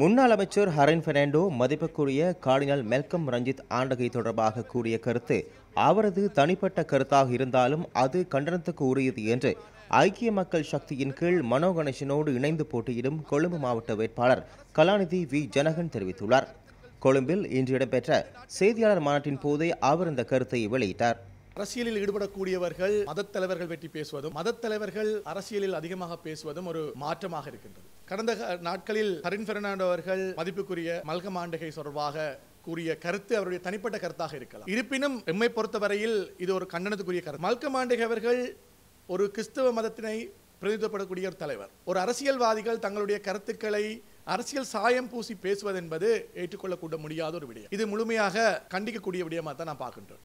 முன்னாள் அமைச்சர் ஹரன் பெர்னாண்டோ மதிப்புக்குரிய கார்டினல் மெல்கம் ரஞ்சித் ஆண்டகை தொடர்பாக கூறிய கருத்து அவரது தனிப்பட்ட கருத்தாக இருந்தாலும் அது கண்டனத்துக்கு உரியது என்று ஐக்கிய மக்கள் சக்தியின் கீழ் மனோ கணேசனோடு இணைந்து போட்டியிடும் கொழும்பு மாவட்ட வேட்பாளர் கலாநிதி வி ஜனகன் தெரிவித்துள்ளார் கொழும்பில் இன்று இடம்பெற்ற செய்தியாளர் மாநாட்டின் போதே அவர் இந்த கருத்தை வெளியிட்டார் அரசியலில் ஈடுபடக்கூடியவர்கள் மதத்தலைவர்கள் பற்றி பேசுவதும் மதத்தலைவர்கள் அரசியலில் அதிகமாக பேசுவதும் ஒரு மாற்றமாக இருக்கின்றது கடந்த நாட்களில் கரின் பெர்னாண்டோ அவர்கள் மதிப்புக்குரிய மல்க மாண்டிகை தொடர்பாக கூறிய கருத்து அவருடைய தனிப்பட்ட கருத்தாக இருக்கலாம் இருப்பினும் எம்மை பொறுத்தவரையில் இது ஒரு கண்டனத்துக்குரிய கருத்து மல்க அவர்கள் ஒரு கிறிஸ்தவ மதத்தினை பிரதிநிதித்துவப்படக்கூடிய ஒரு தலைவர் ஒரு அரசியல்வாதிகள் தங்களுடைய கருத்துக்களை அரசியல் சாயம் பூசி பேசுவதென்பது ஏற்றுக்கொள்ளக்கூட முடியாத ஒரு விடயம் இது முழுமையாக கண்டிக்கக்கூடிய விடயமாக தான் நான் பார்க்கின்றேன்